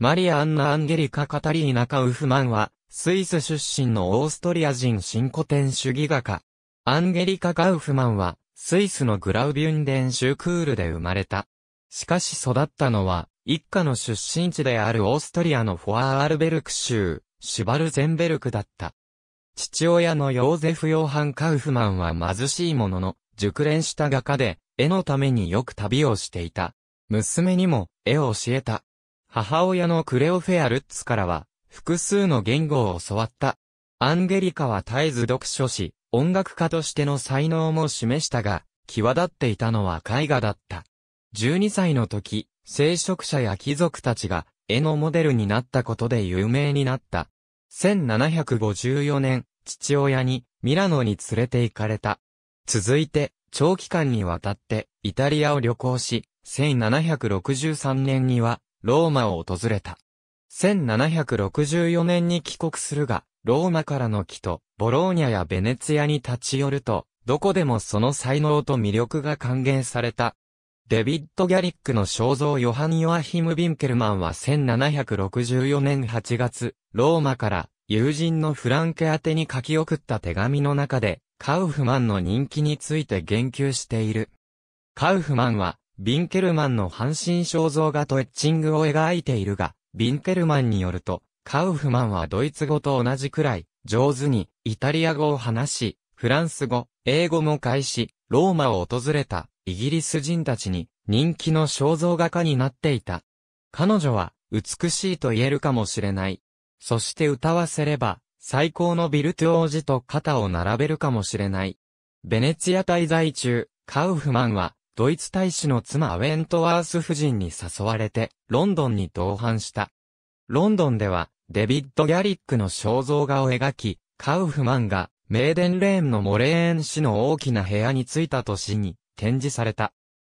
マリア・アンナ・アンゲリカ・カタリーナ・カウフマンは、スイス出身のオーストリア人新古典主義画家。アンゲリカ・カウフマンは、スイスのグラウビュンデンシュクールで生まれた。しかし育ったのは、一家の出身地であるオーストリアのフォアールベルク州、シュバルゼンベルクだった。父親のヨーゼフ・ヨーハン・カウフマンは貧しいものの、熟練した画家で、絵のためによく旅をしていた。娘にも、絵を教えた。母親のクレオフェア・ルッツからは、複数の言語を教わった。アンゲリカは絶えず読書し、音楽家としての才能も示したが、際立っていたのは絵画だった。12歳の時、聖職者や貴族たちが絵のモデルになったことで有名になった。1754年、父親にミラノに連れて行かれた。続いて、長期間にわたってイタリアを旅行し、1763年にはローマを訪れた。1764年に帰国するが、ローマからの木と、ボローニャやベネツィアに立ち寄ると、どこでもその才能と魅力が還元された。デビッド・ギャリックの肖像ヨハニヨアヒム・ビンケルマンは1764年8月、ローマから友人のフランケ宛てに書き送った手紙の中で、カウフマンの人気について言及している。カウフマンは、ビンケルマンの半身肖像画とエッチングを描いているが、ビンケルマンによると、カウフマンはドイツ語と同じくらい、上手に、イタリア語を話し、フランス語、英語も開し、ローマを訪れた、イギリス人たちに、人気の肖像画家になっていた。彼女は、美しいと言えるかもしれない。そして歌わせれば、最高のビルト王子と肩を並べるかもしれない。ベネツィア滞在中、カウフマンは、ドイツ大使の妻ウェントワース夫人に誘われて、ロンドンに同伴した。ロンドンでは、デビッド・ギャリックの肖像画を描き、カウフマンが、メーデンレーンのモレーン氏の大きな部屋に着いた年に展示された。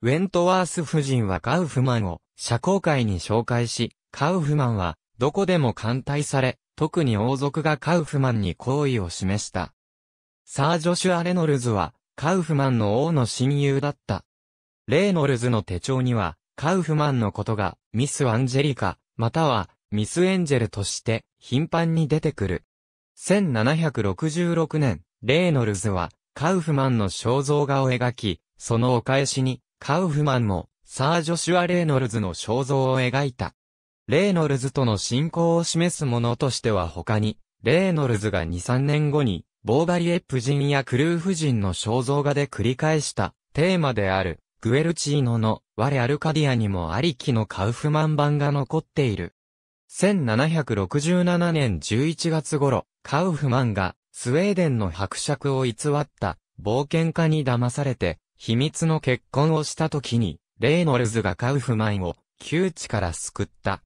ウェントワース夫人はカウフマンを社交界に紹介し、カウフマンはどこでも歓待され、特に王族がカウフマンに好意を示した。サー・ジョシュア・レノルズはカウフマンの王の親友だった。レーノルズの手帳には、カウフマンのことが、ミス・アンジェリカ、または、ミス・エンジェルとして、頻繁に出てくる。1766年、レーノルズは、カウフマンの肖像画を描き、そのお返しに、カウフマンも、サー・ジョシュア・レーノルズの肖像を描いた。レーノルズとの信仰を示すものとしては他に、レーノルズが2、3年後に、ボーバリエプ人やクルー夫人の肖像画で繰り返した、テーマである、グエルチーノの我アルカディアにもありきのカウフマン版が残っている。1767年11月頃、カウフマンがスウェーデンの伯爵を偽った冒険家に騙されて秘密の結婚をした時にレイノルズがカウフマンを窮地から救った。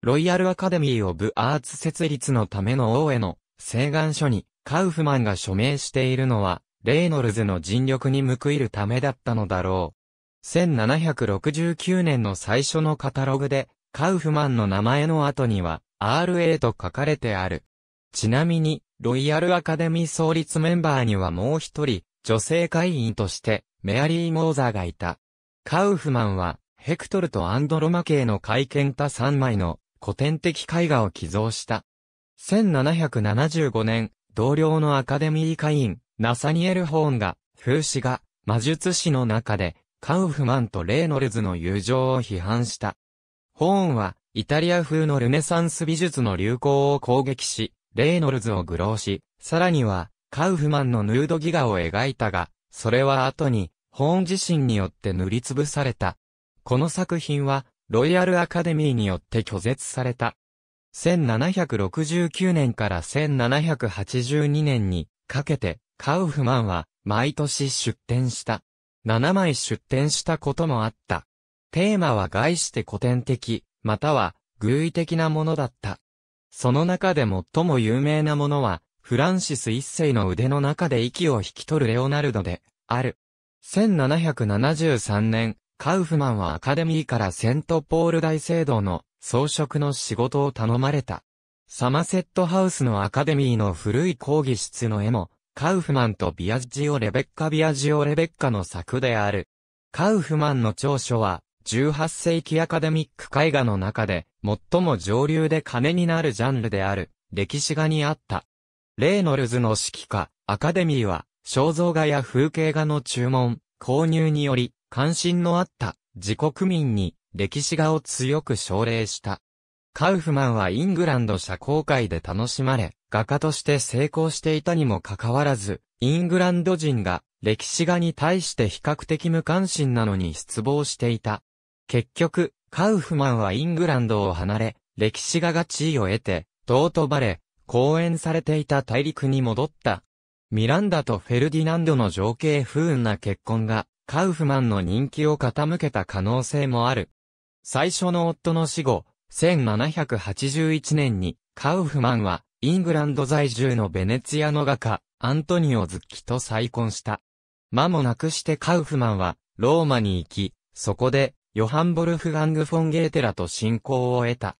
ロイヤルアカデミー・オブ・アーツ設立のための王への請願書にカウフマンが署名しているのはレイノルズの尽力に報いるためだったのだろう。1769年の最初のカタログで、カウフマンの名前の後には、RA と書かれてある。ちなみに、ロイヤルアカデミー創立メンバーにはもう一人、女性会員として、メアリー・モーザーがいた。カウフマンは、ヘクトルとアンドロマ系の会見た3枚の古典的絵画を寄贈した。1775年、同僚のアカデミー会員、ナサニエル・ホーンが、風刺画、魔術師の中で、カウフマンとレイノルズの友情を批判した。ホーンは、イタリア風のルネサンス美術の流行を攻撃し、レイノルズを愚弄し、さらには、カウフマンのヌードギガを描いたが、それは後に、ホーン自身によって塗りつぶされた。この作品は、ロイヤルアカデミーによって拒絶された。1769年から1782年にかけて、カウフマンは毎年出展した。7枚出展したこともあった。テーマは概して古典的、または、偶意的なものだった。その中で最も有名なものは、フランシス一世の腕の中で息を引き取るレオナルドで、ある。1773年、カウフマンはアカデミーからセントポール大聖堂の装飾の仕事を頼まれた。サマセットハウスのアカデミーの古い講義室の絵もカウフマンとビアッジオ・レベッカ・ビアジオ・レベッカの作である。カウフマンの長所は、18世紀アカデミック絵画の中で、最も上流で金になるジャンルである、歴史画にあった。レーノルズの指揮下、アカデミーは、肖像画や風景画の注文、購入により、関心のあった、自国民に、歴史画を強く奨励した。カウフマンはイングランド社交界で楽しまれ、画家として成功していたにもかかわらず、イングランド人が歴史画に対して比較的無関心なのに失望していた。結局、カウフマンはイングランドを離れ、歴史画が地位を得て、トートバレ、講演されていた大陸に戻った。ミランダとフェルディナンドの情景不運な結婚が、カウフマンの人気を傾けた可能性もある。最初の夫の死後、1781年に、カウフマンは、イングランド在住のベネツィアの画家、アントニオ・ズッキと再婚した。間もなくしてカウフマンは、ローマに行き、そこで、ヨハン・ボルフガング・フォン・ゲーテラと信仰を得た。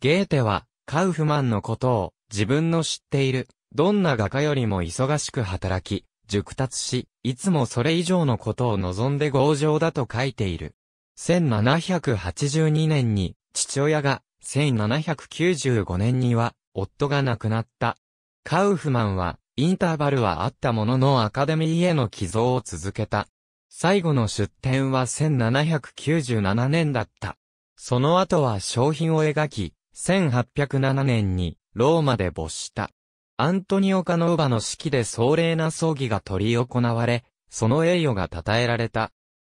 ゲーテは、カウフマンのことを、自分の知っている、どんな画家よりも忙しく働き、熟達し、いつもそれ以上のことを望んで強情だと書いている。1782年に、父親が、1795年には、夫が亡くなった。カウフマンは、インターバルはあったもののアカデミーへの寄贈を続けた。最後の出展は1797年だった。その後は商品を描き、1807年にローマで没した。アントニオ・カノーバの式で壮麗な葬儀が執り行われ、その栄誉が称えられた。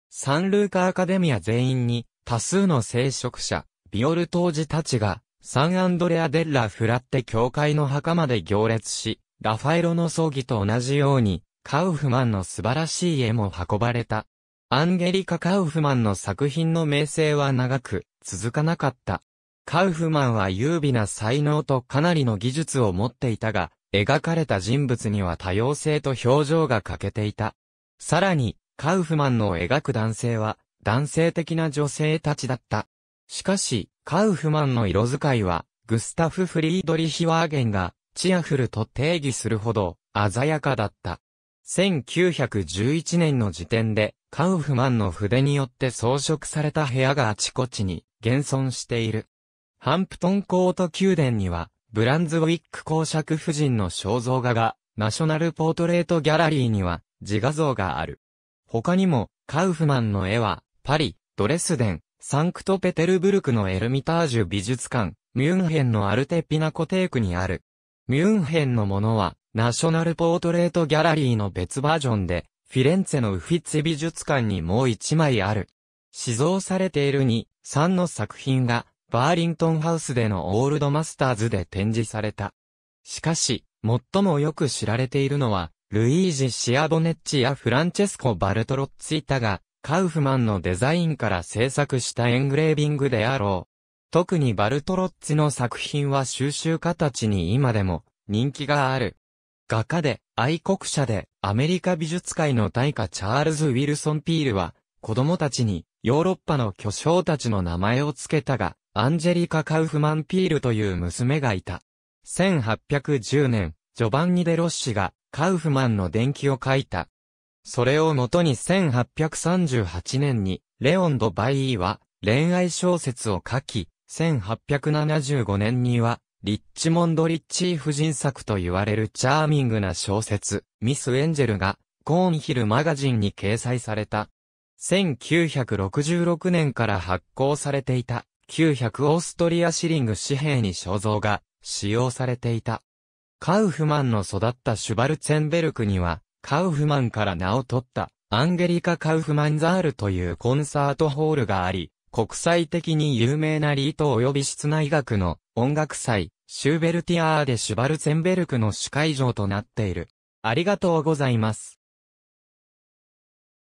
サンルーカ・アカデミア全員に多数の聖職者、ビオル当時たちがサンアンドレア・デッラ・フラッテ教会の墓まで行列し、ラファエロの葬儀と同じように、カウフマンの素晴らしい絵も運ばれた。アンゲリカ・カウフマンの作品の名声は長く、続かなかった。カウフマンは優美な才能とかなりの技術を持っていたが、描かれた人物には多様性と表情が欠けていた。さらに、カウフマンの描く男性は、男性的な女性たちだった。しかし、カウフマンの色使いは、グスタフ・フリードリヒワーゲンが、チアフルと定義するほど、鮮やかだった。1911年の時点で、カウフマンの筆によって装飾された部屋があちこちに、現存している。ハンプトンコート宮殿には、ブランズウィック公爵夫人の肖像画が、ナショナルポートレートギャラリーには、自画像がある。他にも、カウフマンの絵は、パリ、ドレスデン、サンクトペテルブルクのエルミタージュ美術館、ミュンヘンのアルテピナコテークにある。ミュンヘンのものは、ナショナルポートレートギャラリーの別バージョンで、フィレンツェのウフィッツェ美術館にもう一枚ある。寄造されている2、3の作品が、バーリントンハウスでのオールドマスターズで展示された。しかし、最もよく知られているのは、ルイージ・シアボネッチやフランチェスコ・バルトロッツィタが、カウフマンのデザインから制作したエングレービングであろう。特にバルトロッツの作品は収集家たちに今でも人気がある。画家で愛国者でアメリカ美術界の大家チャールズ・ウィルソン・ピールは子供たちにヨーロッパの巨匠たちの名前を付けたが、アンジェリカ・カウフマン・ピールという娘がいた。1810年、ジョバンニ・デ・ロッシがカウフマンの伝記を書いた。それをもとに1838年に、レオン・ド・バイーは、恋愛小説を書き、1875年には、リッチモンド・リッチー夫人作と言われるチャーミングな小説、ミス・エンジェルが、コーンヒルマガジンに掲載された。1966年から発行されていた、900オーストリアシリング紙幣に肖像が使用されていた。カウフマンの育ったシュバルツェンベルクには、カウフマンから名を取った、アンゲリカ・カウフマンザールというコンサートホールがあり、国際的に有名なリート及び室内楽の音楽祭、シューベルティアーでシュバルツェンベルクの主会場となっている。ありがとうございます。